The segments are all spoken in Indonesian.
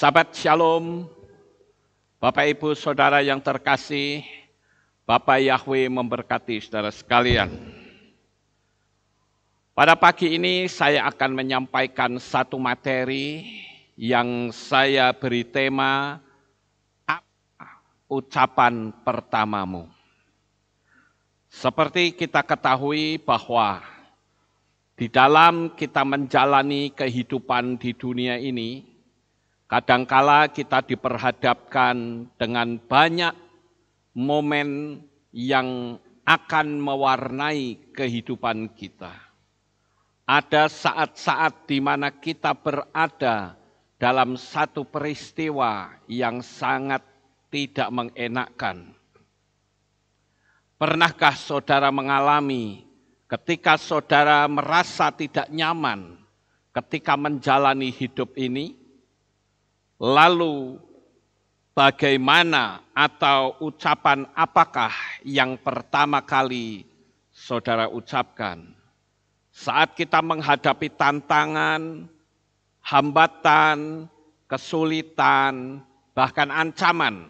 Sahabat Shalom, Bapak Ibu Saudara yang terkasih, Bapak Yahweh memberkati saudara sekalian. Pada pagi ini saya akan menyampaikan satu materi yang saya beri tema ucapan pertamamu. Seperti kita ketahui bahwa di dalam kita menjalani kehidupan di dunia ini, Kadangkala kita diperhadapkan dengan banyak momen yang akan mewarnai kehidupan kita. Ada saat-saat di mana kita berada dalam satu peristiwa yang sangat tidak mengenakkan. Pernahkah saudara mengalami ketika saudara merasa tidak nyaman ketika menjalani hidup ini? Lalu bagaimana atau ucapan apakah yang pertama kali saudara ucapkan? Saat kita menghadapi tantangan, hambatan, kesulitan, bahkan ancaman.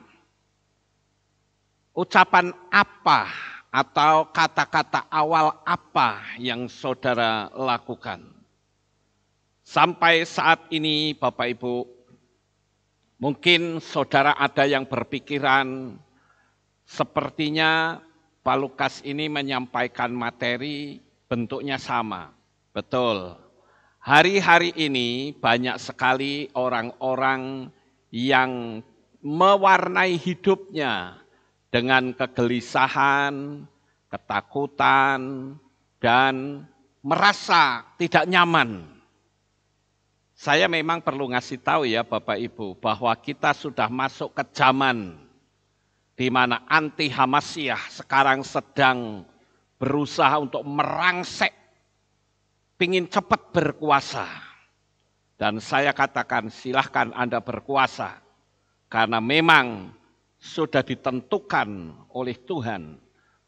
Ucapan apa atau kata-kata awal apa yang saudara lakukan? Sampai saat ini Bapak Ibu Mungkin saudara ada yang berpikiran, sepertinya Pak Lukas ini menyampaikan materi bentuknya sama. Betul. Hari-hari ini banyak sekali orang-orang yang mewarnai hidupnya dengan kegelisahan, ketakutan, dan merasa tidak nyaman. Saya memang perlu ngasih tahu ya Bapak Ibu bahwa kita sudah masuk ke zaman di mana anti Hamasiah sekarang sedang berusaha untuk merangsek pingin cepat berkuasa. Dan saya katakan silahkan Anda berkuasa. Karena memang sudah ditentukan oleh Tuhan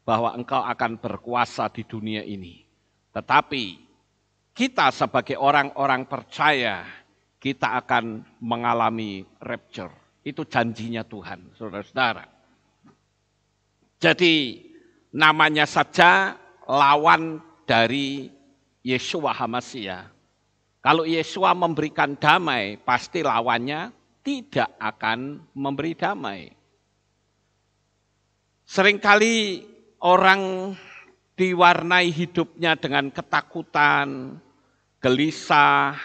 bahwa engkau akan berkuasa di dunia ini. Tetapi kita sebagai orang-orang percaya, kita akan mengalami rapture. Itu janjinya Tuhan, saudara-saudara. Jadi namanya saja lawan dari Yesua Hamasia. Kalau Yesua memberikan damai, pasti lawannya tidak akan memberi damai. Seringkali orang diwarnai hidupnya dengan ketakutan, gelisah,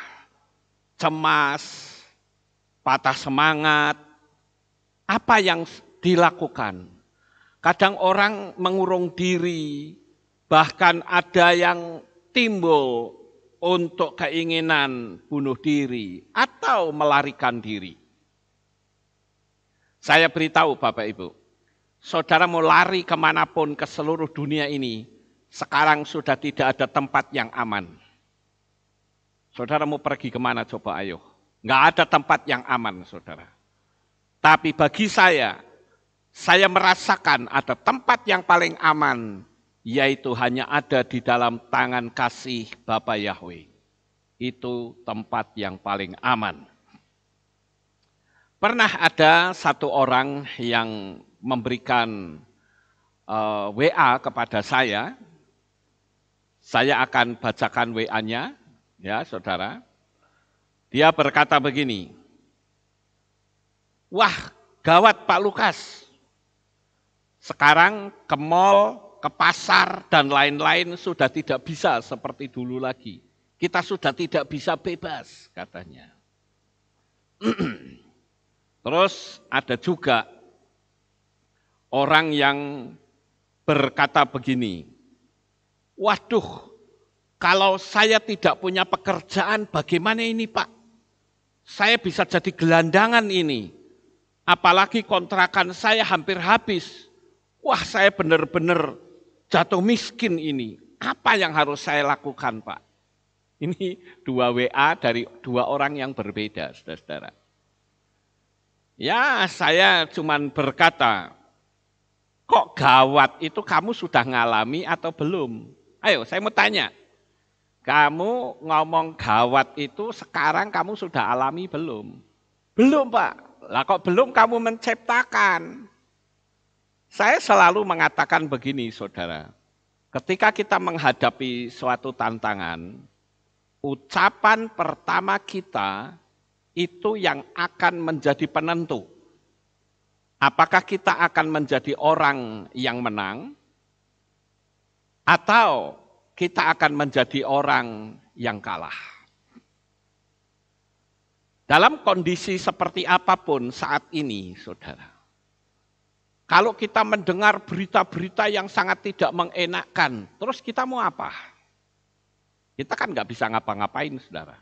cemas, patah semangat. Apa yang dilakukan? Kadang orang mengurung diri, bahkan ada yang timbul untuk keinginan bunuh diri atau melarikan diri. Saya beritahu Bapak Ibu, saudara mau lari kemanapun ke seluruh dunia ini, sekarang sudah tidak ada tempat yang aman. Saudara mau pergi kemana coba ayo. Enggak ada tempat yang aman saudara. Tapi bagi saya, saya merasakan ada tempat yang paling aman, yaitu hanya ada di dalam tangan kasih Bapa Yahweh. Itu tempat yang paling aman. Pernah ada satu orang yang memberikan uh, eh, WA kepada saya saya akan bacakan WA-nya, ya saudara. Dia berkata begini, Wah, gawat Pak Lukas. Sekarang ke mall, ke pasar, dan lain-lain sudah tidak bisa seperti dulu lagi. Kita sudah tidak bisa bebas, katanya. Terus ada juga orang yang berkata begini, waduh, kalau saya tidak punya pekerjaan, bagaimana ini Pak? Saya bisa jadi gelandangan ini. Apalagi kontrakan saya hampir habis. Wah, saya benar-benar jatuh miskin ini. Apa yang harus saya lakukan, Pak? Ini dua WA dari dua orang yang berbeda, saudara-saudara. Ya, saya cuman berkata, kok gawat itu kamu sudah ngalami atau belum? Ayo, saya mau tanya. Kamu ngomong gawat itu sekarang kamu sudah alami belum? Belum, Pak. Lah kok belum kamu menciptakan? Saya selalu mengatakan begini, Saudara. Ketika kita menghadapi suatu tantangan, ucapan pertama kita itu yang akan menjadi penentu. Apakah kita akan menjadi orang yang menang atau kita akan menjadi orang yang kalah. Dalam kondisi seperti apapun saat ini, saudara. Kalau kita mendengar berita-berita yang sangat tidak mengenakkan, terus kita mau apa? Kita kan nggak bisa ngapa-ngapain, saudara.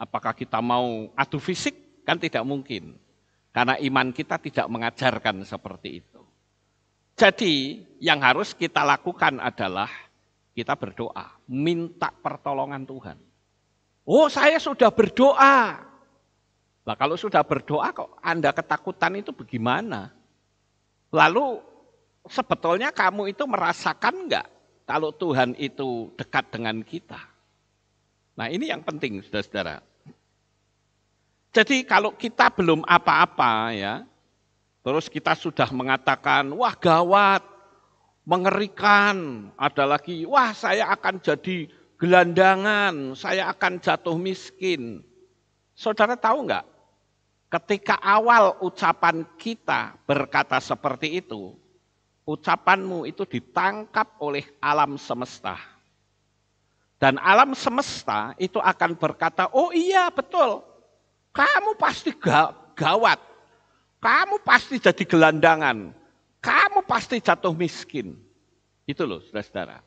Apakah kita mau adu fisik? Kan tidak mungkin. Karena iman kita tidak mengajarkan seperti itu. Jadi yang harus kita lakukan adalah kita berdoa, minta pertolongan Tuhan. Oh, saya sudah berdoa. Nah kalau sudah berdoa kok Anda ketakutan itu bagaimana? Lalu sebetulnya kamu itu merasakan enggak kalau Tuhan itu dekat dengan kita? Nah, ini yang penting Saudara-saudara. Jadi kalau kita belum apa-apa ya, Terus kita sudah mengatakan, wah gawat, mengerikan. Ada lagi, wah saya akan jadi gelandangan, saya akan jatuh miskin. Saudara tahu enggak? Ketika awal ucapan kita berkata seperti itu, ucapanmu itu ditangkap oleh alam semesta. Dan alam semesta itu akan berkata, oh iya betul, kamu pasti gawat kamu pasti jadi gelandangan. Kamu pasti jatuh miskin. Itu loh saudara-saudara.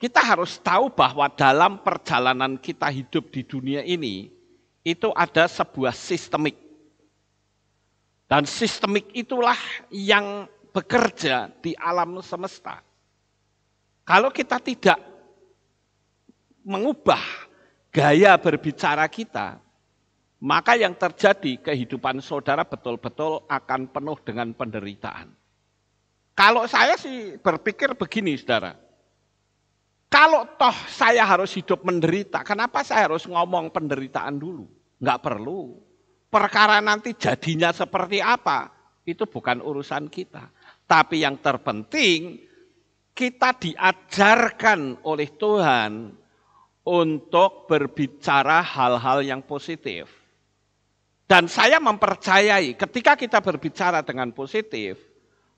Kita harus tahu bahwa dalam perjalanan kita hidup di dunia ini, itu ada sebuah sistemik. Dan sistemik itulah yang bekerja di alam semesta. Kalau kita tidak mengubah gaya berbicara kita, maka yang terjadi kehidupan saudara betul-betul akan penuh dengan penderitaan. Kalau saya sih berpikir begini, saudara. Kalau toh saya harus hidup menderita, kenapa saya harus ngomong penderitaan dulu? Enggak perlu. Perkara nanti jadinya seperti apa, itu bukan urusan kita. Tapi yang terpenting, kita diajarkan oleh Tuhan untuk berbicara hal-hal yang positif dan saya mempercayai ketika kita berbicara dengan positif,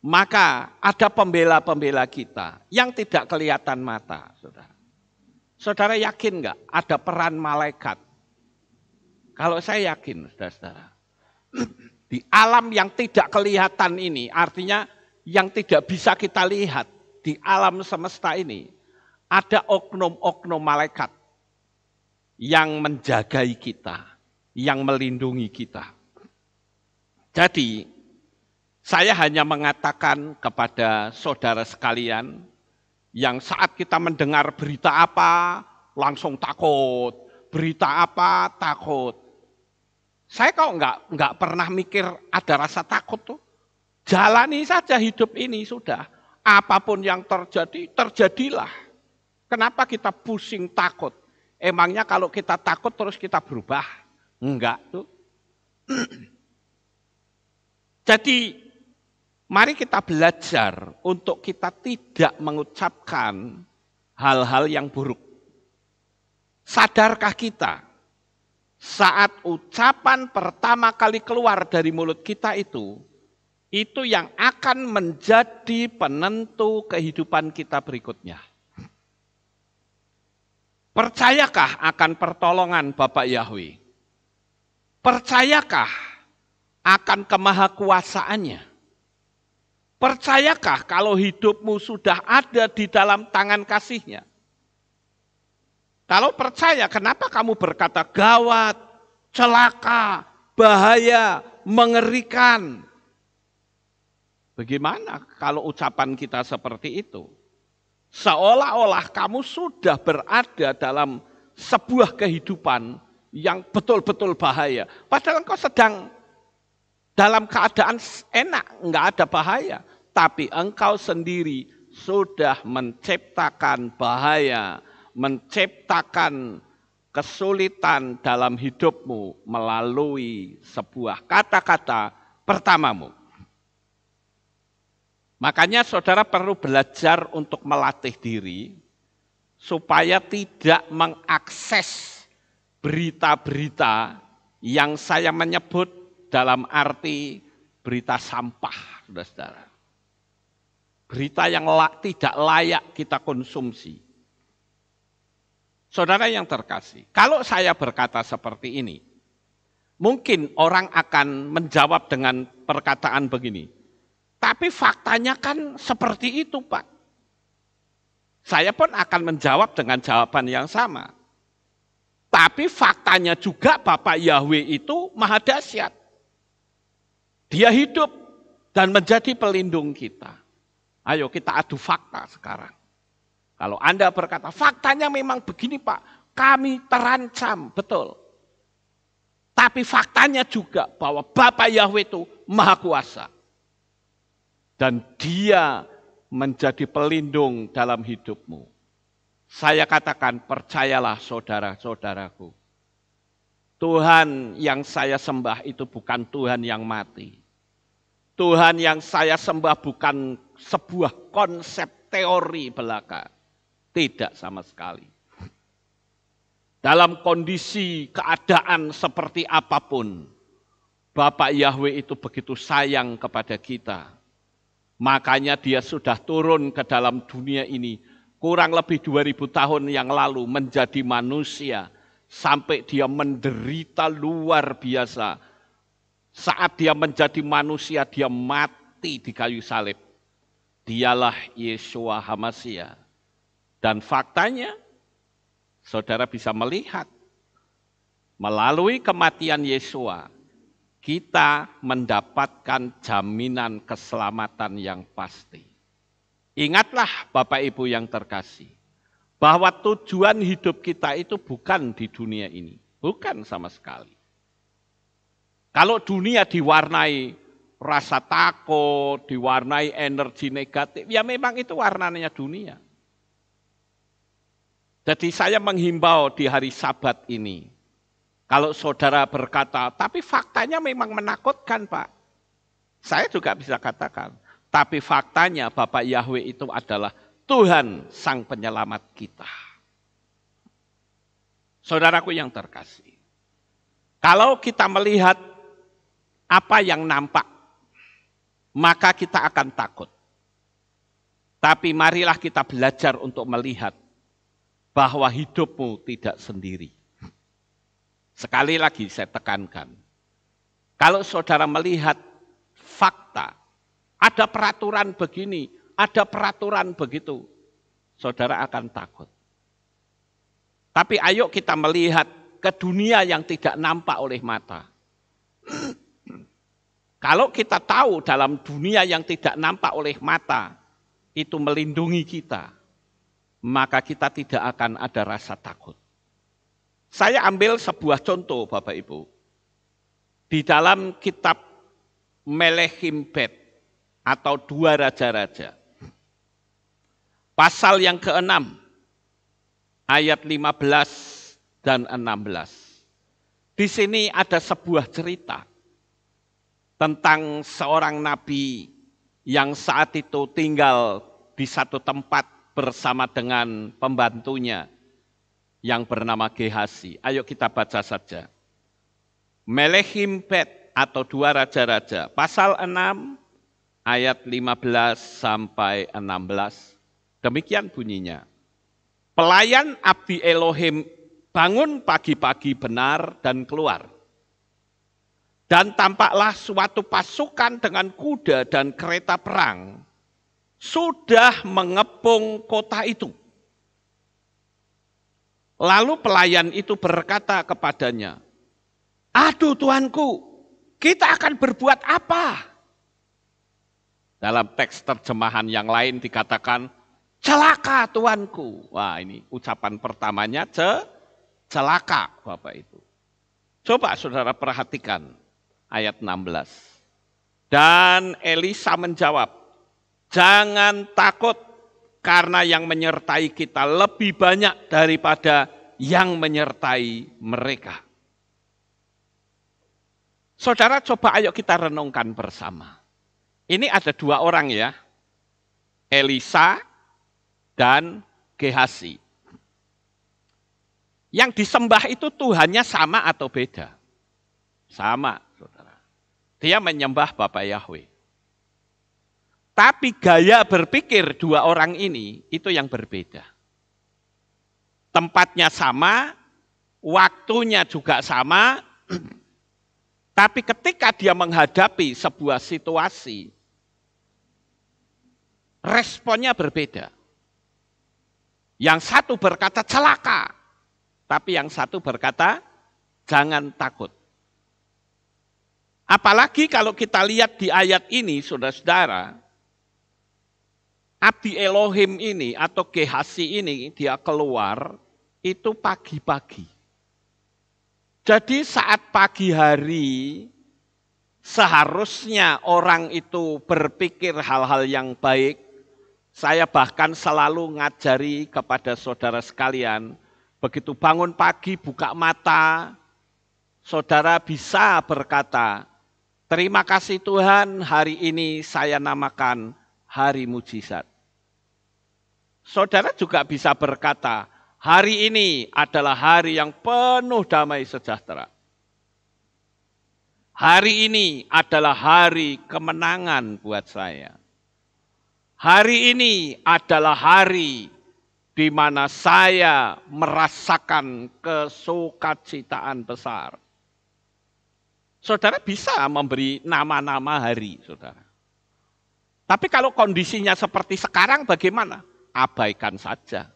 maka ada pembela-pembela kita yang tidak kelihatan mata. Saudara, saudara yakin nggak ada peran malaikat? Kalau saya yakin, saudara-saudara. Di alam yang tidak kelihatan ini, artinya yang tidak bisa kita lihat di alam semesta ini, ada oknum-oknum malaikat yang menjagai kita yang melindungi kita. Jadi, saya hanya mengatakan kepada saudara sekalian yang saat kita mendengar berita apa langsung takut, berita apa takut. Saya kok enggak, enggak pernah mikir ada rasa takut tuh. Jalani saja hidup ini sudah. Apapun yang terjadi, terjadilah. Kenapa kita pusing takut? Emangnya kalau kita takut terus kita berubah? Enggak tuh. Jadi mari kita belajar untuk kita tidak mengucapkan hal-hal yang buruk. Sadarkah kita saat ucapan pertama kali keluar dari mulut kita itu, itu yang akan menjadi penentu kehidupan kita berikutnya. Percayakah akan pertolongan Bapak Yahweh? Percayakah akan kemahakuasaannya? Percayakah kalau hidupmu sudah ada di dalam tangan kasihnya? Kalau percaya, kenapa kamu berkata gawat, celaka, bahaya, mengerikan? Bagaimana kalau ucapan kita seperti itu? Seolah-olah kamu sudah berada dalam sebuah kehidupan yang betul-betul bahaya. Padahal engkau sedang dalam keadaan enak, enggak ada bahaya. Tapi engkau sendiri sudah menciptakan bahaya, menciptakan kesulitan dalam hidupmu melalui sebuah kata-kata pertamamu. Makanya saudara perlu belajar untuk melatih diri supaya tidak mengakses berita-berita yang saya menyebut dalam arti berita sampah, saudara-saudara. Berita yang tidak layak kita konsumsi. Saudara yang terkasih, kalau saya berkata seperti ini, mungkin orang akan menjawab dengan perkataan begini. Tapi faktanya kan seperti itu, Pak. Saya pun akan menjawab dengan jawaban yang sama. Tapi faktanya juga Bapak Yahweh itu maha dahsyat. Dia hidup dan menjadi pelindung kita. Ayo kita adu fakta sekarang. Kalau Anda berkata, faktanya memang begini Pak, kami terancam, betul. Tapi faktanya juga bahwa Bapak Yahweh itu maha kuasa. Dan dia menjadi pelindung dalam hidupmu. Saya katakan, percayalah saudara-saudaraku. Tuhan yang saya sembah itu bukan Tuhan yang mati. Tuhan yang saya sembah bukan sebuah konsep teori belaka. Tidak sama sekali. Dalam kondisi keadaan seperti apapun, Bapak Yahweh itu begitu sayang kepada kita. Makanya dia sudah turun ke dalam dunia ini kurang lebih 2000 tahun yang lalu menjadi manusia sampai dia menderita luar biasa. Saat dia menjadi manusia dia mati di kayu salib. Dialah Yesua Hamasia. Dan faktanya saudara bisa melihat melalui kematian Yesua kita mendapatkan jaminan keselamatan yang pasti. Ingatlah Bapak Ibu yang terkasih, bahwa tujuan hidup kita itu bukan di dunia ini. Bukan sama sekali. Kalau dunia diwarnai rasa takut, diwarnai energi negatif, ya memang itu warnanya dunia. Jadi saya menghimbau di hari sabat ini, kalau saudara berkata, tapi faktanya memang menakutkan Pak. Saya juga bisa katakan, tapi faktanya Bapak Yahweh itu adalah Tuhan sang penyelamat kita. Saudaraku yang terkasih. Kalau kita melihat apa yang nampak, maka kita akan takut. Tapi marilah kita belajar untuk melihat bahwa hidupmu tidak sendiri. Sekali lagi saya tekankan, kalau saudara melihat fakta ada peraturan begini, ada peraturan begitu. Saudara akan takut. Tapi ayo kita melihat ke dunia yang tidak nampak oleh mata. Kalau kita tahu dalam dunia yang tidak nampak oleh mata, itu melindungi kita, maka kita tidak akan ada rasa takut. Saya ambil sebuah contoh Bapak Ibu. Di dalam kitab Melehim Bet, atau dua raja-raja. Pasal yang keenam, ayat 15 dan 16. Di sini ada sebuah cerita tentang seorang nabi yang saat itu tinggal di satu tempat bersama dengan pembantunya yang bernama Gehasi. Ayo kita baca saja. Melehim Bet atau dua raja-raja. Pasal 6 ayat 15 sampai 16. Demikian bunyinya. Pelayan abdi Elohim bangun pagi-pagi benar dan keluar. Dan tampaklah suatu pasukan dengan kuda dan kereta perang sudah mengepung kota itu. Lalu pelayan itu berkata kepadanya, Aduh Tuanku, kita akan berbuat apa? Dalam teks terjemahan yang lain dikatakan, celaka Tuanku. Wah ini ucapan pertamanya, ce, celaka Bapak itu. Coba saudara perhatikan ayat 16. Dan Elisa menjawab, jangan takut karena yang menyertai kita lebih banyak daripada yang menyertai mereka. Saudara coba ayo kita renungkan bersama. Ini ada dua orang ya, Elisa dan Gehasi. Yang disembah itu Tuhannya sama atau beda? Sama, saudara. Dia menyembah Bapak Yahweh. Tapi gaya berpikir dua orang ini itu yang berbeda. Tempatnya sama, waktunya juga sama, tapi ketika dia menghadapi sebuah situasi responnya berbeda. Yang satu berkata celaka, tapi yang satu berkata jangan takut. Apalagi kalau kita lihat di ayat ini, saudara-saudara, Abdi Elohim ini atau Gehasi ini dia keluar itu pagi-pagi. Jadi saat pagi hari seharusnya orang itu berpikir hal-hal yang baik, saya bahkan selalu ngajari kepada saudara sekalian, begitu bangun pagi, buka mata, saudara bisa berkata, Terima kasih Tuhan, hari ini saya namakan hari mujizat. Saudara juga bisa berkata, hari ini adalah hari yang penuh damai sejahtera. Hari ini adalah hari kemenangan buat saya. Hari ini adalah hari di mana saya merasakan kesukacitaan besar. Saudara bisa memberi nama-nama hari, saudara. Tapi kalau kondisinya seperti sekarang bagaimana? Abaikan saja.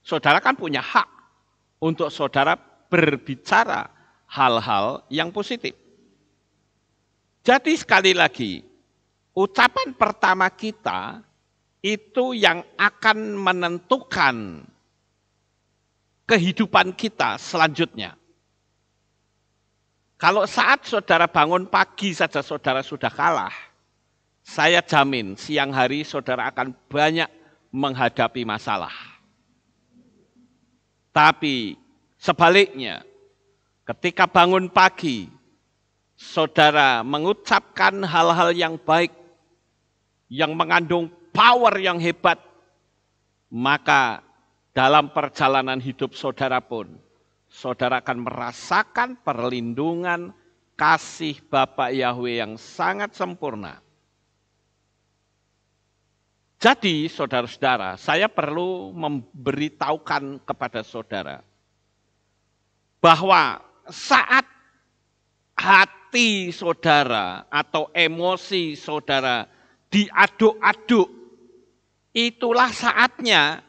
Saudara kan punya hak untuk saudara berbicara hal-hal yang positif. Jadi sekali lagi, ucapan pertama kita itu yang akan menentukan kehidupan kita selanjutnya. Kalau saat saudara bangun pagi saja saudara sudah kalah, saya jamin siang hari saudara akan banyak menghadapi masalah. Tapi sebaliknya, ketika bangun pagi, saudara mengucapkan hal-hal yang baik yang mengandung power yang hebat, maka dalam perjalanan hidup saudara pun, saudara akan merasakan perlindungan kasih Bapak Yahweh yang sangat sempurna. Jadi, saudara-saudara, saya perlu memberitahukan kepada saudara bahwa saat hati saudara atau emosi saudara diaduk-aduk. Itulah saatnya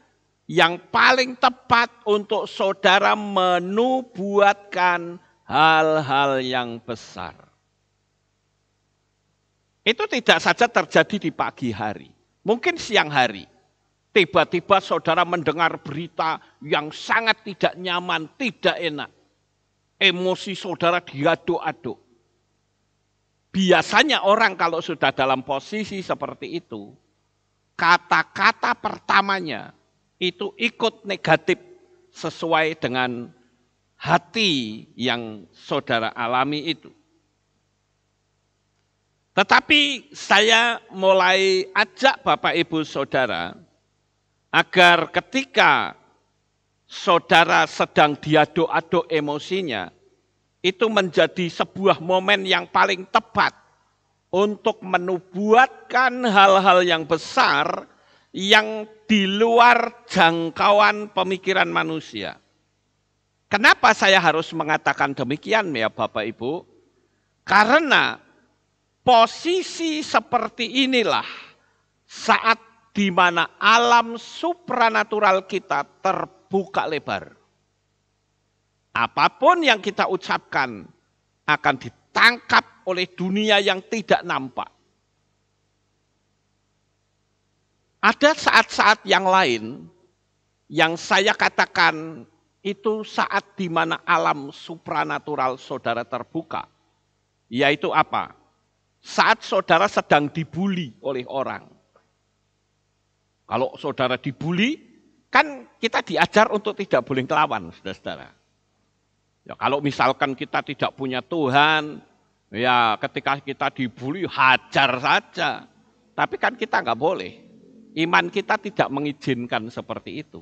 yang paling tepat untuk saudara menubuatkan hal-hal yang besar. Itu tidak saja terjadi di pagi hari, mungkin siang hari. Tiba-tiba saudara mendengar berita yang sangat tidak nyaman, tidak enak. Emosi saudara diaduk-aduk. Biasanya orang kalau sudah dalam posisi seperti itu, kata-kata pertamanya itu ikut negatif sesuai dengan hati yang saudara alami itu. Tetapi saya mulai ajak Bapak Ibu Saudara agar ketika saudara sedang diaduk-aduk emosinya, itu menjadi sebuah momen yang paling tepat untuk menubuatkan hal-hal yang besar yang di luar jangkauan pemikiran manusia. Kenapa saya harus mengatakan demikian ya Bapak Ibu? Karena posisi seperti inilah saat di mana alam supranatural kita terbuka lebar. Apapun yang kita ucapkan akan ditangkap oleh dunia yang tidak nampak. Ada saat-saat yang lain yang saya katakan itu saat di mana alam supranatural saudara terbuka. Yaitu apa? Saat saudara sedang dibuli oleh orang. Kalau saudara dibuli, kan kita diajar untuk tidak boleh kelawan, saudara-saudara. Ya, kalau misalkan kita tidak punya Tuhan, ya ketika kita dibully hajar saja. Tapi kan kita nggak boleh. Iman kita tidak mengizinkan seperti itu.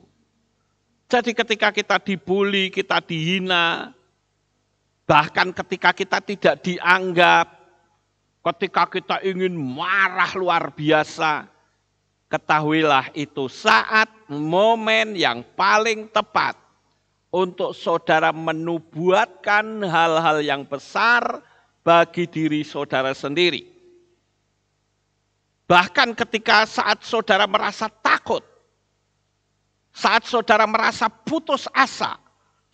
Jadi ketika kita dibully, kita dihina, bahkan ketika kita tidak dianggap, ketika kita ingin marah luar biasa, ketahuilah itu saat momen yang paling tepat untuk saudara menubuatkan hal-hal yang besar bagi diri saudara sendiri. Bahkan ketika saat saudara merasa takut, saat saudara merasa putus asa,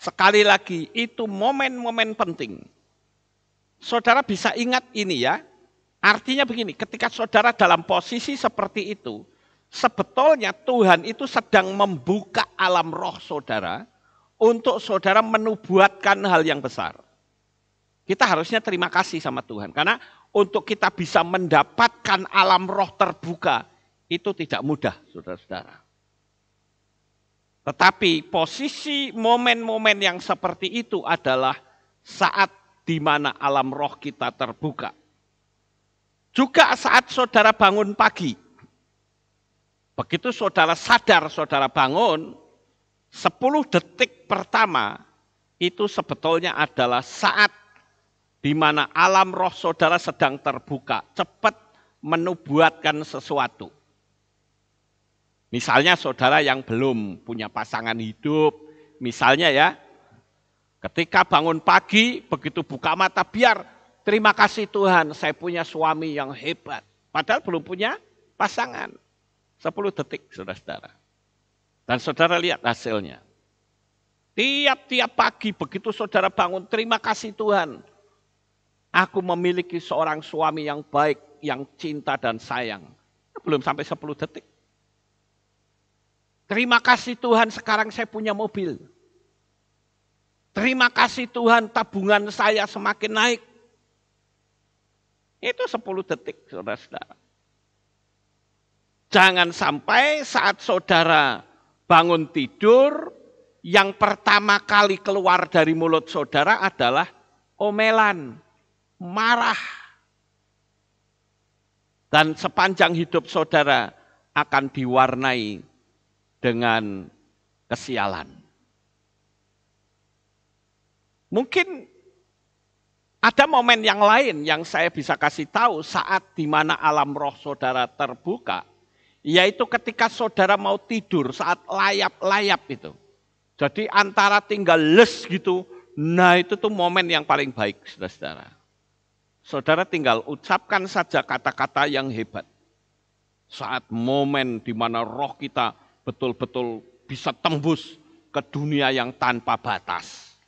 sekali lagi itu momen-momen penting. Saudara bisa ingat ini ya, artinya begini, ketika saudara dalam posisi seperti itu, sebetulnya Tuhan itu sedang membuka alam roh saudara, untuk saudara menubuatkan hal yang besar. Kita harusnya terima kasih sama Tuhan. Karena untuk kita bisa mendapatkan alam roh terbuka, itu tidak mudah, saudara-saudara. Tetapi posisi momen-momen yang seperti itu adalah saat di mana alam roh kita terbuka. Juga saat saudara bangun pagi. Begitu saudara sadar saudara bangun, 10 detik pertama itu sebetulnya adalah saat di mana alam roh saudara sedang terbuka, cepat menubuatkan sesuatu. Misalnya saudara yang belum punya pasangan hidup, misalnya ya, ketika bangun pagi, begitu buka mata, biar terima kasih Tuhan saya punya suami yang hebat. Padahal belum punya pasangan. 10 detik saudara-saudara. Dan saudara lihat hasilnya. Tiap-tiap pagi begitu saudara bangun, terima kasih Tuhan. Aku memiliki seorang suami yang baik, yang cinta dan sayang. Belum sampai 10 detik. Terima kasih Tuhan sekarang saya punya mobil. Terima kasih Tuhan tabungan saya semakin naik. Itu 10 detik saudara-saudara. Jangan sampai saat saudara bangun tidur, yang pertama kali keluar dari mulut saudara adalah omelan, marah. Dan sepanjang hidup saudara akan diwarnai dengan kesialan. Mungkin ada momen yang lain yang saya bisa kasih tahu saat di mana alam roh saudara terbuka yaitu ketika saudara mau tidur saat layap-layap itu. Jadi antara tinggal les gitu, nah itu tuh momen yang paling baik saudara-saudara. Saudara tinggal ucapkan saja kata-kata yang hebat. Saat momen di mana roh kita betul-betul bisa tembus ke dunia yang tanpa batas.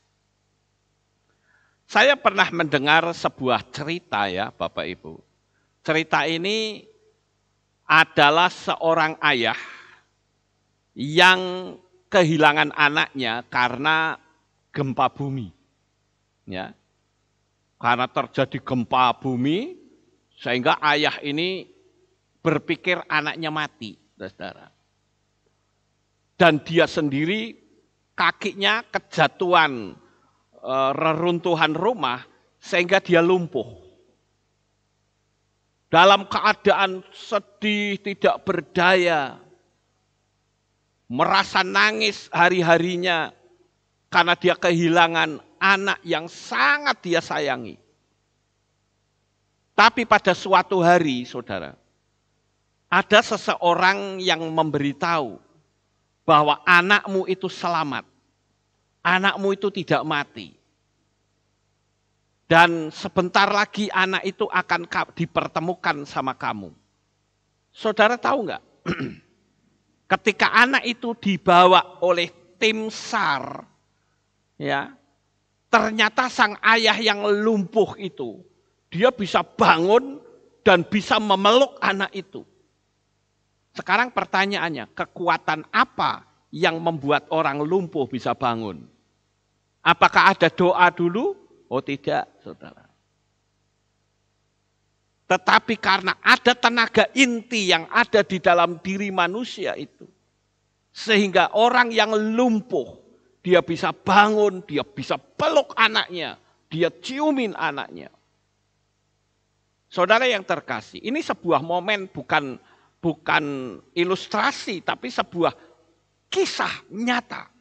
Saya pernah mendengar sebuah cerita ya Bapak Ibu. Cerita ini adalah seorang ayah yang kehilangan anaknya karena gempa bumi. Ya. Karena terjadi gempa bumi sehingga ayah ini berpikir anaknya mati, Saudara. Dan dia sendiri kakinya kejatuhan eh, reruntuhan rumah sehingga dia lumpuh dalam keadaan sedih, tidak berdaya, merasa nangis hari-harinya karena dia kehilangan anak yang sangat dia sayangi. Tapi pada suatu hari, saudara, ada seseorang yang memberitahu bahwa anakmu itu selamat, anakmu itu tidak mati. Dan sebentar lagi anak itu akan dipertemukan sama kamu. Saudara tahu nggak? Ketika anak itu dibawa oleh tim SAR, ya, ternyata sang ayah yang lumpuh itu, dia bisa bangun dan bisa memeluk anak itu. Sekarang pertanyaannya, kekuatan apa yang membuat orang lumpuh bisa bangun? Apakah ada doa dulu? Oh tidak saudara. Tetapi karena ada tenaga inti yang ada di dalam diri manusia itu. Sehingga orang yang lumpuh, dia bisa bangun, dia bisa peluk anaknya, dia ciumin anaknya. Saudara yang terkasih, ini sebuah momen bukan bukan ilustrasi tapi sebuah kisah nyata.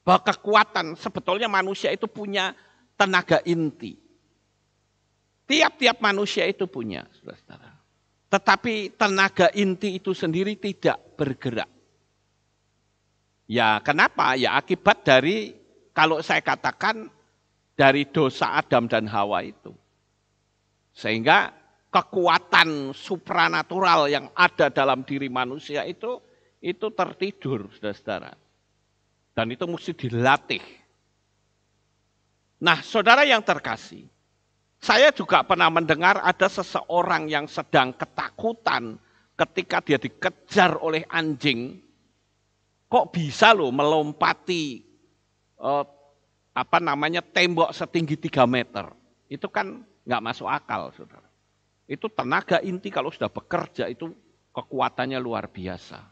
Bahwa kekuatan sebetulnya manusia itu punya tenaga inti. Tiap-tiap manusia itu punya, saudara Tetapi tenaga inti itu sendiri tidak bergerak. Ya kenapa? Ya akibat dari kalau saya katakan dari dosa Adam dan Hawa itu. Sehingga kekuatan supranatural yang ada dalam diri manusia itu itu tertidur, saudara-saudara. Dan itu mesti dilatih. Nah, saudara yang terkasih, saya juga pernah mendengar ada seseorang yang sedang ketakutan ketika dia dikejar oleh anjing. Kok bisa loh melompati eh, apa namanya tembok setinggi 3 meter? Itu kan nggak masuk akal, saudara. Itu tenaga inti kalau sudah bekerja itu kekuatannya luar biasa.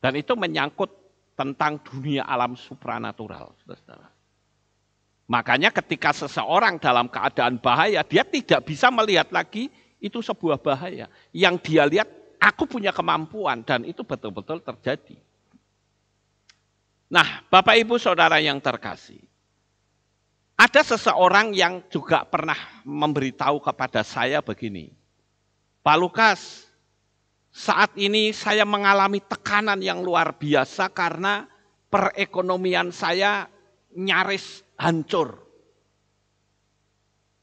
Dan itu menyangkut tentang dunia alam supranatural, saudara-saudara. Makanya ketika seseorang dalam keadaan bahaya, dia tidak bisa melihat lagi itu sebuah bahaya. Yang dia lihat, aku punya kemampuan dan itu betul-betul terjadi. Nah, Bapak Ibu Saudara yang terkasih, ada seseorang yang juga pernah memberitahu kepada saya begini, Pak Lukas, saat ini saya mengalami tekanan yang luar biasa karena perekonomian saya nyaris hancur.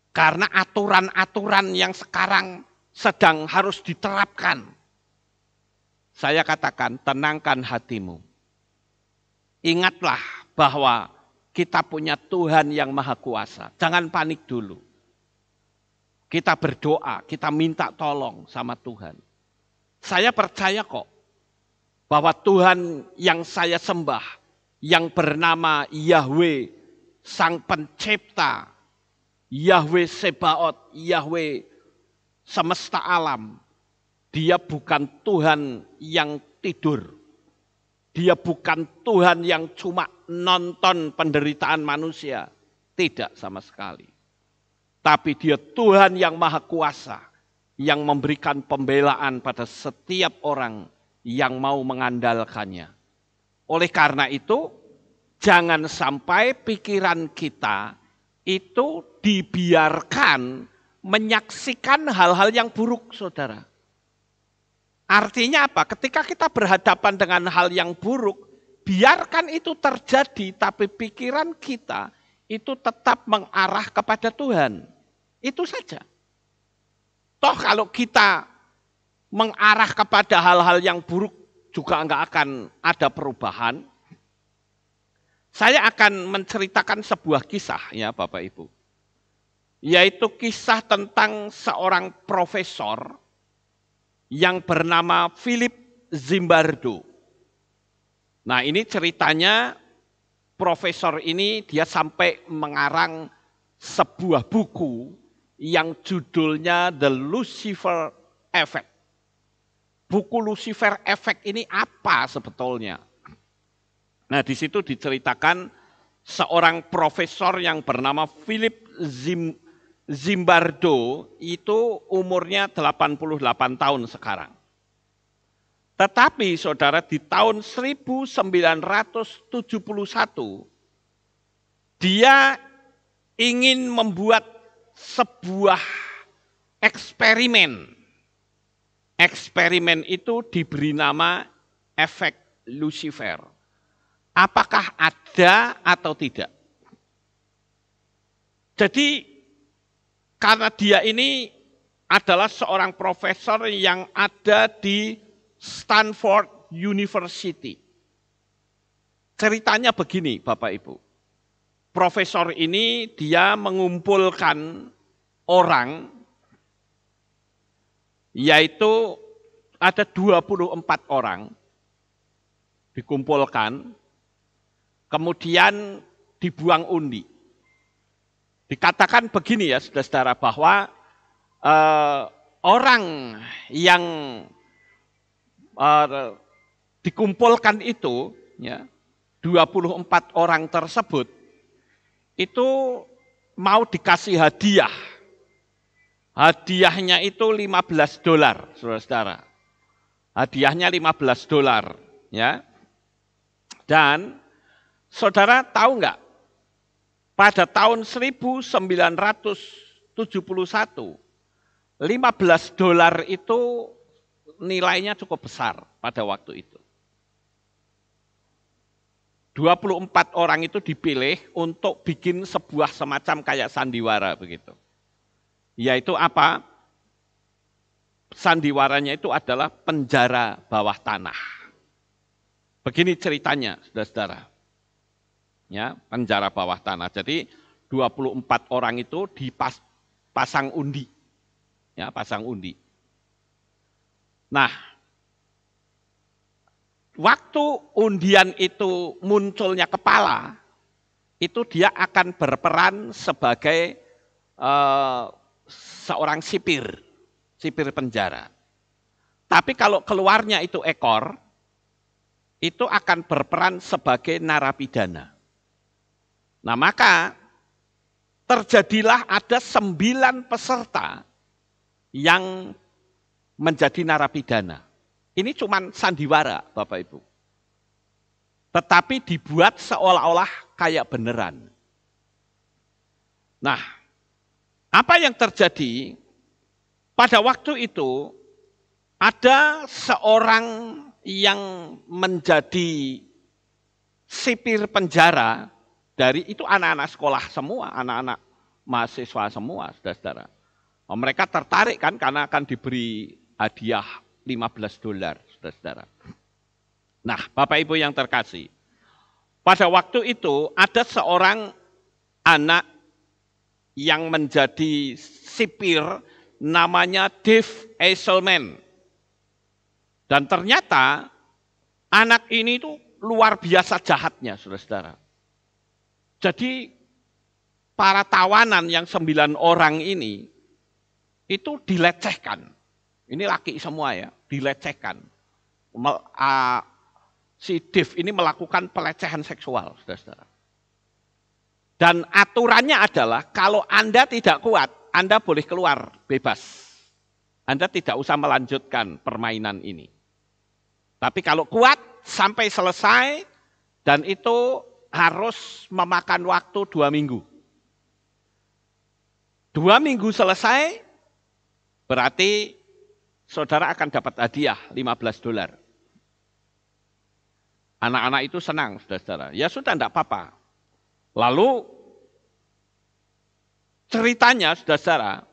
Karena aturan-aturan yang sekarang sedang harus diterapkan. Saya katakan, tenangkan hatimu. Ingatlah bahwa kita punya Tuhan yang Maha Kuasa. Jangan panik dulu. Kita berdoa, kita minta tolong sama Tuhan. Saya percaya kok bahwa Tuhan yang saya sembah, yang bernama Yahweh sang pencipta Yahweh Sebaot, Yahweh semesta alam. Dia bukan Tuhan yang tidur. Dia bukan Tuhan yang cuma nonton penderitaan manusia. Tidak sama sekali. Tapi dia Tuhan yang maha kuasa. Yang memberikan pembelaan pada setiap orang yang mau mengandalkannya. Oleh karena itu, Jangan sampai pikiran kita itu dibiarkan menyaksikan hal-hal yang buruk, saudara. Artinya apa? Ketika kita berhadapan dengan hal yang buruk, biarkan itu terjadi, tapi pikiran kita itu tetap mengarah kepada Tuhan. Itu saja. Toh kalau kita mengarah kepada hal-hal yang buruk juga enggak akan ada perubahan. Saya akan menceritakan sebuah kisah ya Bapak Ibu. Yaitu kisah tentang seorang profesor yang bernama Philip Zimbardo. Nah ini ceritanya profesor ini dia sampai mengarang sebuah buku yang judulnya The Lucifer Effect. Buku Lucifer Effect ini apa sebetulnya? Nah, di situ diceritakan seorang profesor yang bernama Philip Zim, Zimbardo itu umurnya 88 tahun sekarang. Tetapi saudara di tahun 1971 dia ingin membuat sebuah eksperimen. Eksperimen itu diberi nama efek Lucifer. Apakah ada atau tidak? Jadi karena dia ini adalah seorang profesor yang ada di Stanford University. Ceritanya begini Bapak Ibu. Profesor ini dia mengumpulkan orang yaitu ada 24 orang dikumpulkan kemudian dibuang undi. Dikatakan begini ya saudara-saudara bahwa eh, orang yang eh, dikumpulkan itu ya 24 orang tersebut itu mau dikasih hadiah. Hadiahnya itu 15 dolar, Saudara-saudara. Hadiahnya 15 dolar, ya. Dan Saudara tahu nggak? Pada tahun 1971, 15 dolar itu nilainya cukup besar pada waktu itu. 24 orang itu dipilih untuk bikin sebuah semacam kayak sandiwara begitu. Yaitu apa? Sandiwaranya itu adalah penjara bawah tanah. Begini ceritanya, saudara-saudara ya penjara bawah tanah. Jadi 24 orang itu dipasang undi, ya pasang undi. Nah, waktu undian itu munculnya kepala, itu dia akan berperan sebagai uh, seorang sipir, sipir penjara. Tapi kalau keluarnya itu ekor, itu akan berperan sebagai narapidana. Nah maka terjadilah ada sembilan peserta yang menjadi narapidana. Ini cuman sandiwara Bapak Ibu. Tetapi dibuat seolah-olah kayak beneran. Nah, apa yang terjadi? Pada waktu itu ada seorang yang menjadi sipir penjara dari itu anak-anak sekolah semua, anak-anak mahasiswa semua, saudara-saudara. Oh, mereka tertarik kan karena akan diberi hadiah 15 dolar, saudara-saudara. Nah, Bapak Ibu yang terkasih, pada waktu itu ada seorang anak yang menjadi sipir namanya Dave Eiselman. Dan ternyata anak ini tuh luar biasa jahatnya, saudara-saudara. Jadi para tawanan yang sembilan orang ini itu dilecehkan. Ini laki semua ya, dilecehkan. Mel, si Div ini melakukan pelecehan seksual, saudara-saudara. Dan aturannya adalah kalau Anda tidak kuat, Anda boleh keluar bebas. Anda tidak usah melanjutkan permainan ini. Tapi kalau kuat sampai selesai dan itu harus memakan waktu dua minggu. Dua minggu selesai, berarti saudara akan dapat hadiah 15 dolar. Anak-anak itu senang, saudara-saudara. Ya sudah, tidak apa-apa. Lalu ceritanya, saudara-saudara,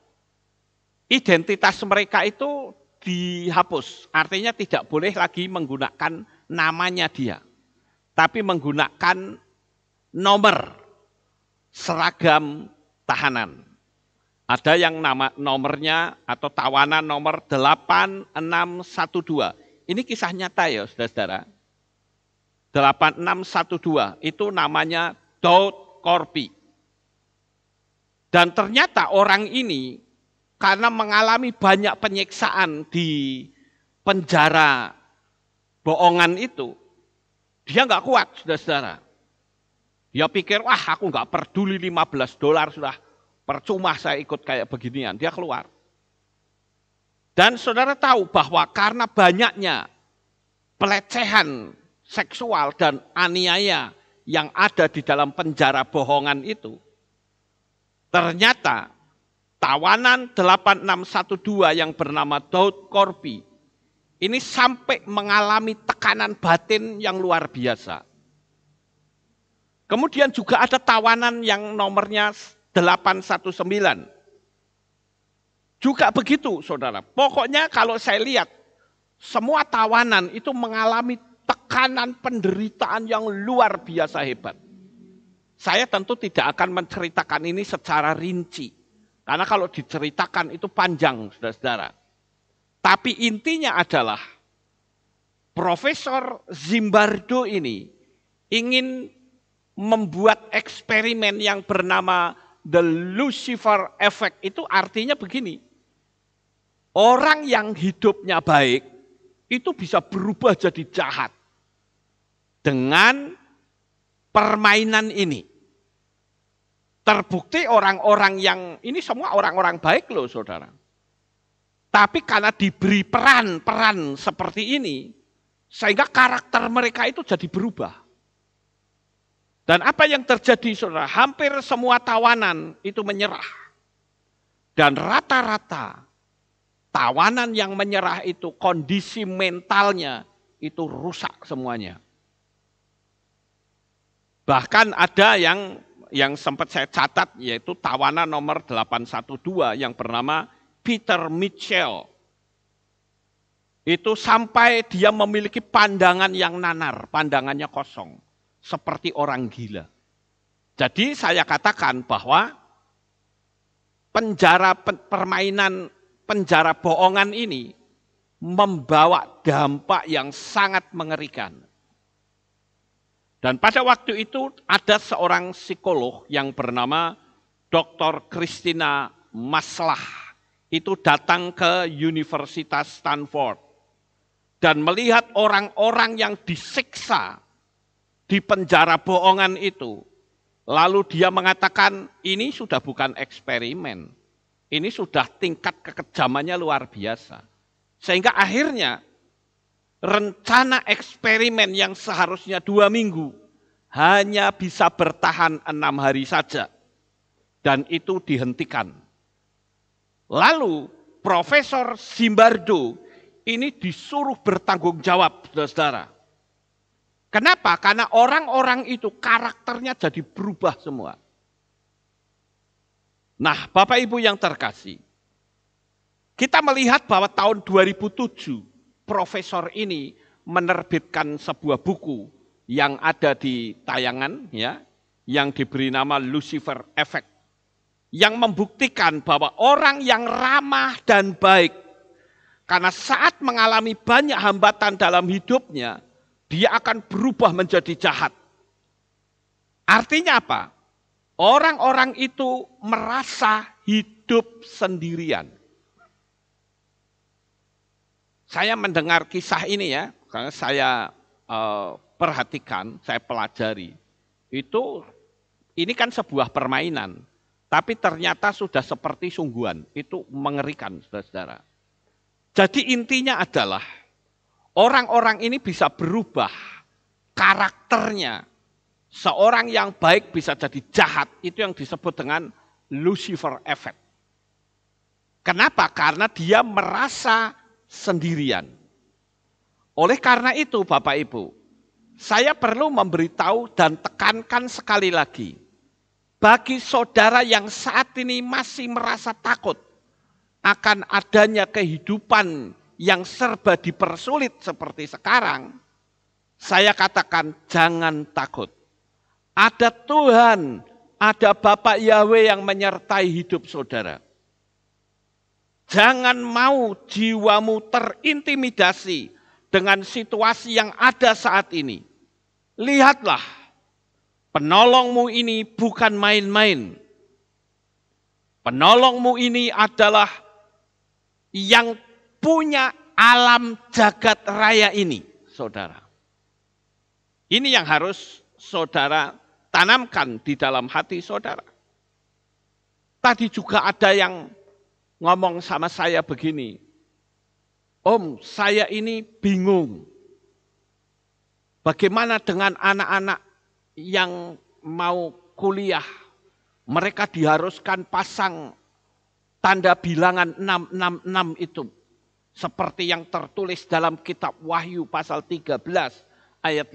identitas mereka itu dihapus. Artinya tidak boleh lagi menggunakan namanya dia. Tapi menggunakan nomor seragam tahanan. Ada yang nama nomornya atau tawanan nomor 8612. Ini kisah nyata ya saudara-saudara. 8612 itu namanya Daud Korpi. Dan ternyata orang ini karena mengalami banyak penyiksaan di penjara boongan itu, dia nggak kuat, saudara-saudara. Dia ya pikir, wah aku nggak peduli 15 dolar sudah percuma saya ikut kayak beginian. Dia keluar. Dan saudara tahu bahwa karena banyaknya pelecehan seksual dan aniaya yang ada di dalam penjara bohongan itu, ternyata tawanan 8612 yang bernama Daud Korpi ini sampai mengalami tekanan batin yang luar biasa Kemudian juga ada tawanan yang nomornya 819. Juga begitu, saudara. Pokoknya kalau saya lihat, semua tawanan itu mengalami tekanan penderitaan yang luar biasa hebat. Saya tentu tidak akan menceritakan ini secara rinci. Karena kalau diceritakan itu panjang, saudara-saudara. Tapi intinya adalah Profesor Zimbardo ini ingin membuat eksperimen yang bernama the Lucifer effect itu artinya begini. Orang yang hidupnya baik itu bisa berubah jadi jahat dengan permainan ini. Terbukti orang-orang yang ini semua orang-orang baik loh saudara. Tapi karena diberi peran-peran seperti ini, sehingga karakter mereka itu jadi berubah. Dan apa yang terjadi saudara, hampir semua tawanan itu menyerah. Dan rata-rata tawanan yang menyerah itu kondisi mentalnya itu rusak semuanya. Bahkan ada yang yang sempat saya catat yaitu tawanan nomor 812 yang bernama Peter Mitchell. Itu sampai dia memiliki pandangan yang nanar, pandangannya kosong seperti orang gila. Jadi saya katakan bahwa penjara permainan penjara bohongan ini membawa dampak yang sangat mengerikan. Dan pada waktu itu ada seorang psikolog yang bernama Dr. Christina Maslah. Itu datang ke Universitas Stanford dan melihat orang-orang yang disiksa di penjara bohongan itu, lalu dia mengatakan ini sudah bukan eksperimen, ini sudah tingkat kekejamannya luar biasa. Sehingga akhirnya rencana eksperimen yang seharusnya dua minggu hanya bisa bertahan enam hari saja. Dan itu dihentikan. Lalu Profesor Simbardo ini disuruh bertanggung jawab, saudara-saudara. Kenapa? Karena orang-orang itu karakternya jadi berubah semua. Nah, Bapak Ibu yang terkasih, kita melihat bahwa tahun 2007 profesor ini menerbitkan sebuah buku yang ada di tayangan ya, yang diberi nama Lucifer Effect yang membuktikan bahwa orang yang ramah dan baik karena saat mengalami banyak hambatan dalam hidupnya, dia akan berubah menjadi jahat. Artinya apa? Orang-orang itu merasa hidup sendirian. Saya mendengar kisah ini ya, karena saya eh, perhatikan, saya pelajari. Itu ini kan sebuah permainan, tapi ternyata sudah seperti sungguhan. Itu mengerikan, saudara-saudara. Jadi intinya adalah Orang-orang ini bisa berubah karakternya. Seorang yang baik bisa jadi jahat. Itu yang disebut dengan Lucifer effect. Kenapa? Karena dia merasa sendirian. Oleh karena itu, Bapak Ibu, saya perlu memberitahu dan tekankan sekali lagi bagi saudara yang saat ini masih merasa takut akan adanya kehidupan yang serba dipersulit seperti sekarang, saya katakan jangan takut. Ada Tuhan, ada Bapak Yahweh yang menyertai hidup saudara. Jangan mau jiwamu terintimidasi dengan situasi yang ada saat ini. Lihatlah, penolongmu ini bukan main-main. Penolongmu ini adalah yang punya alam jagat raya ini, saudara. Ini yang harus saudara tanamkan di dalam hati saudara. Tadi juga ada yang ngomong sama saya begini, Om, saya ini bingung. Bagaimana dengan anak-anak yang mau kuliah? Mereka diharuskan pasang tanda bilangan 666 itu. Seperti yang tertulis dalam kitab Wahyu pasal 13 ayat 15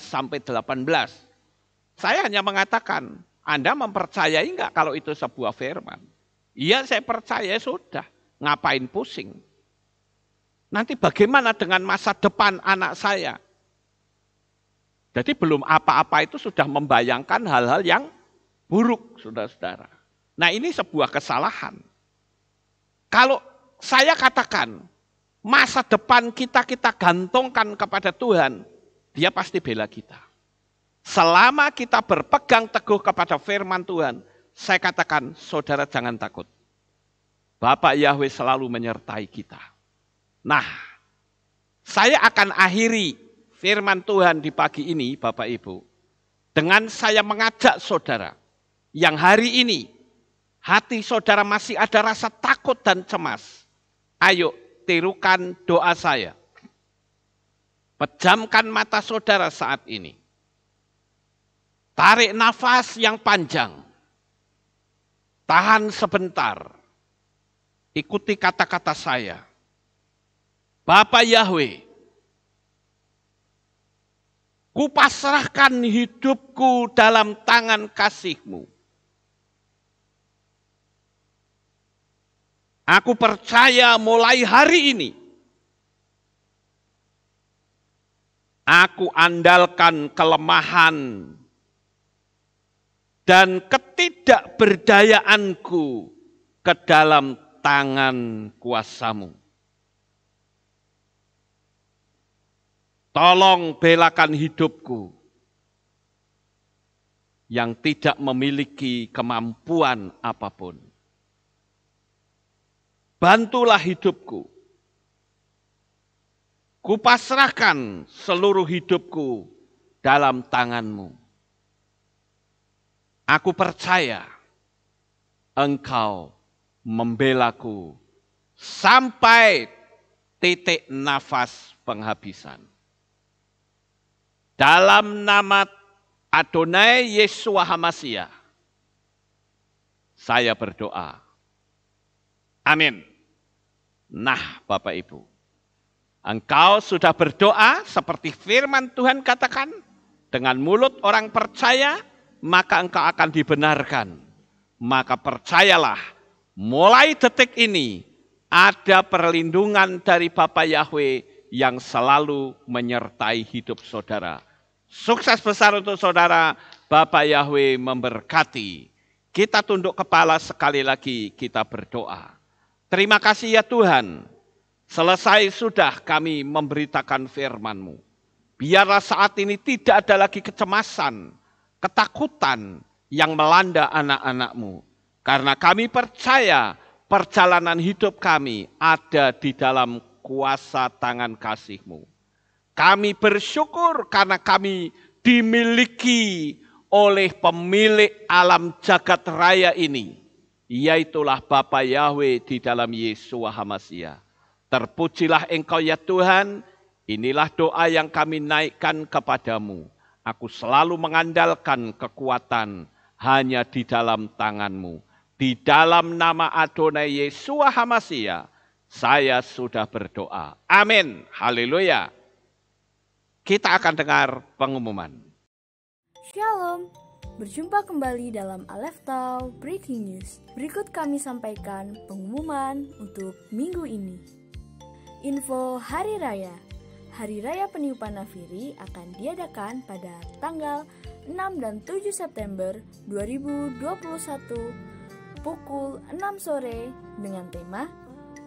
sampai 18. Saya hanya mengatakan, Anda mempercayai enggak kalau itu sebuah firman? Iya saya percaya sudah, ngapain pusing? Nanti bagaimana dengan masa depan anak saya? Jadi belum apa-apa itu sudah membayangkan hal-hal yang buruk, saudara-saudara. Nah ini sebuah kesalahan. Kalau saya katakan masa depan kita kita gantungkan kepada Tuhan, dia pasti bela kita. Selama kita berpegang teguh kepada firman Tuhan, saya katakan saudara jangan takut. Bapak Yahweh selalu menyertai kita. Nah, saya akan akhiri firman Tuhan di pagi ini Bapak Ibu. Dengan saya mengajak saudara yang hari ini hati saudara masih ada rasa takut dan cemas. Ayo tirukan doa saya. Pejamkan mata saudara saat ini. Tarik nafas yang panjang. Tahan sebentar. Ikuti kata-kata saya. Bapak Yahweh, kupasrahkan hidupku dalam tangan kasihmu. Aku percaya mulai hari ini, aku andalkan kelemahan dan ketidakberdayaanku ke dalam tangan kuasamu. Tolong belakan hidupku yang tidak memiliki kemampuan apapun. Bantulah hidupku. Kupasrahkan seluruh hidupku dalam tanganmu. Aku percaya engkau membelaku sampai titik nafas penghabisan. Dalam nama Adonai Yesus Hamasiah, saya berdoa. Amin. Nah, Bapak Ibu, engkau sudah berdoa seperti firman Tuhan katakan, dengan mulut orang percaya, maka engkau akan dibenarkan. Maka percayalah, mulai detik ini ada perlindungan dari Bapa Yahweh yang selalu menyertai hidup saudara. Sukses besar untuk saudara, Bapak Yahweh memberkati. Kita tunduk kepala sekali lagi, kita berdoa. Terima kasih ya Tuhan, selesai sudah kami memberitakan firman-Mu. Biarlah saat ini tidak ada lagi kecemasan, ketakutan yang melanda anak-anak-Mu. Karena kami percaya perjalanan hidup kami ada di dalam kuasa tangan kasih-Mu. Kami bersyukur karena kami dimiliki oleh pemilik alam jagat raya ini itulah Bapa Yahweh di dalam Yesus Hamasia. Terpujilah engkau ya Tuhan, inilah doa yang kami naikkan kepadamu. Aku selalu mengandalkan kekuatan hanya di dalam tanganmu. Di dalam nama Adonai Yesus Hamasia, saya sudah berdoa. Amin. Haleluya. Kita akan dengar pengumuman. Shalom. Berjumpa kembali dalam Aleftal Breaking News. Berikut kami sampaikan pengumuman untuk minggu ini. Info Hari Raya Hari Raya Peniupan Nafiri akan diadakan pada tanggal 6 dan 7 September 2021 pukul 6 sore dengan tema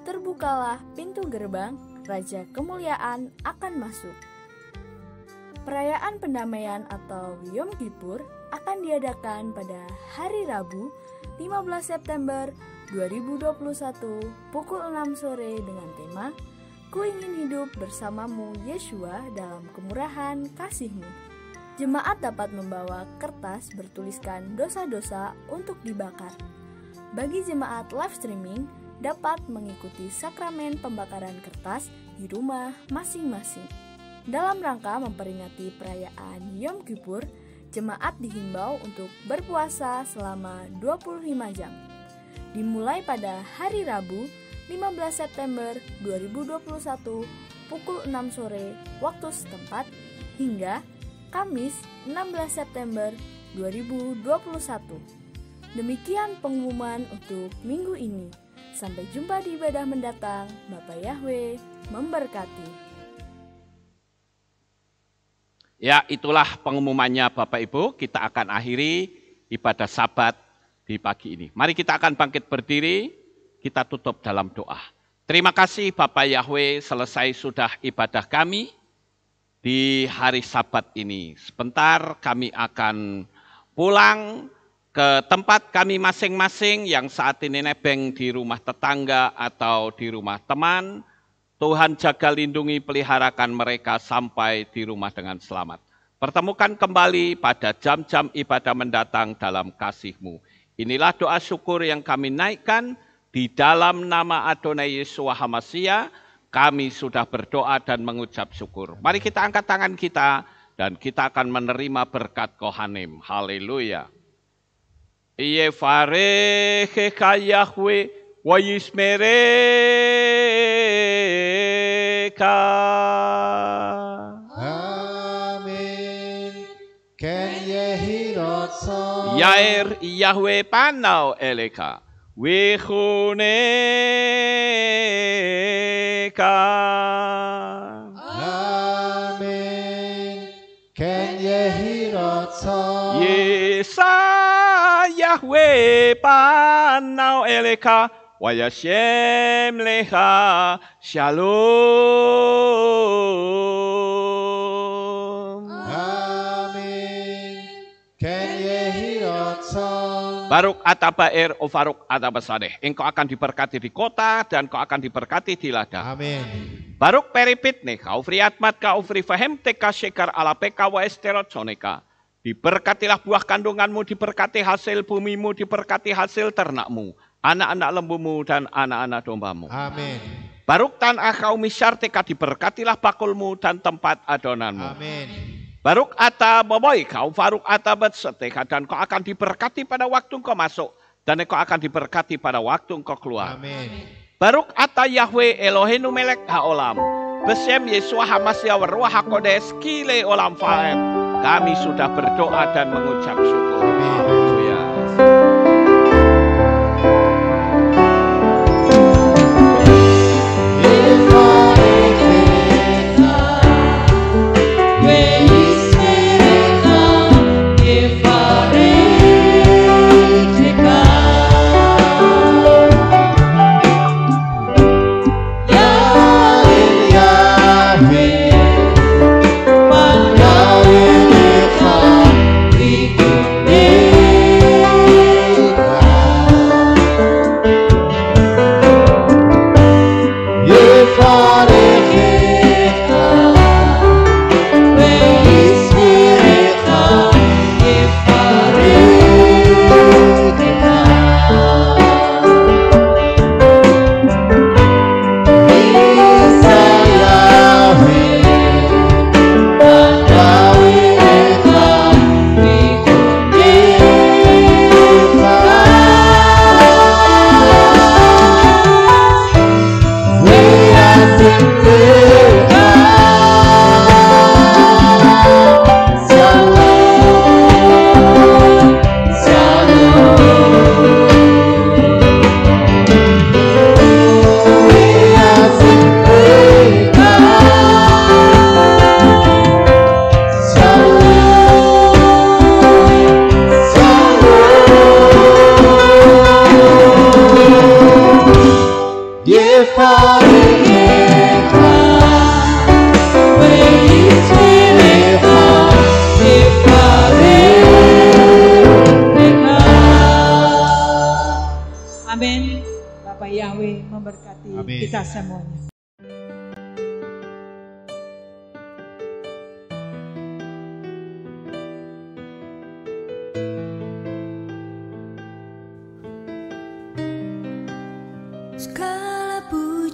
Terbukalah Pintu Gerbang, Raja Kemuliaan akan masuk. Perayaan pendamaian atau Yom Kippur akan diadakan pada hari Rabu 15 September 2021 pukul 6 sore dengan tema Ku ingin hidup bersamamu Yeshua dalam kemurahan kasihmu. Jemaat dapat membawa kertas bertuliskan dosa-dosa untuk dibakar. Bagi jemaat live streaming, dapat mengikuti sakramen pembakaran kertas di rumah masing-masing. Dalam rangka memperingati perayaan Yom Kippur, jemaat dihimbau untuk berpuasa selama 25 jam. Dimulai pada hari Rabu, 15 September 2021 pukul 6 sore waktu setempat hingga Kamis 16 September 2021. Demikian pengumuman untuk minggu ini. Sampai jumpa di ibadah mendatang. Bapak Yahweh memberkati. Ya, itulah pengumumannya Bapak Ibu. Kita akan akhiri ibadah sabat di pagi ini. Mari kita akan bangkit berdiri, kita tutup dalam doa. Terima kasih Bapak Yahweh selesai sudah ibadah kami di hari sabat ini. Sebentar kami akan pulang ke tempat kami masing-masing yang saat ini nebeng di rumah tetangga atau di rumah teman Tuhan jaga lindungi peliharakan mereka sampai di rumah dengan selamat. Pertemukan kembali pada jam-jam ibadah mendatang dalam kasihmu. Inilah doa syukur yang kami naikkan di dalam nama Adonai Yesus Hamasia. Kami sudah berdoa dan mengucap syukur. Mari kita angkat tangan kita dan kita akan menerima berkat Kohanim. Haleluya. Iye fareh Yahweh wa yismereh Yair Yahweh Panau Eleka. Wichuneka. Amen. Ken ye Yesa Yahweh Panau Eleka. Wayashem Lecha. Shalom. Baruk atabair o oh faruk atabasadeh. Engkau akan diberkati di kota dan kau akan diberkati di ladang. Amin. Baruk peripit nih, kau friatmat kau fri fahem teka shekar ala peka wa Diberkatilah buah kandunganmu, diberkati hasil bumimu, diberkati hasil ternakmu, anak-anak lembumu dan anak-anak dombamu. Amin. Baruk tan akau misyar teka diberkatilah pakulmu dan tempat adonanmu. Amin. Baruk ata boboi kau, faruk ata betseteka, dan kau akan diberkati pada waktu kau masuk, dan kau akan diberkati pada waktu kau keluar. Amin. Baruk ata Yahweh Elohenu melek haolam, besem Yesua hamasya waruah hakodes kile olam faet. Kami sudah berdoa dan mengucap syukur. Amin.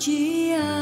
pujian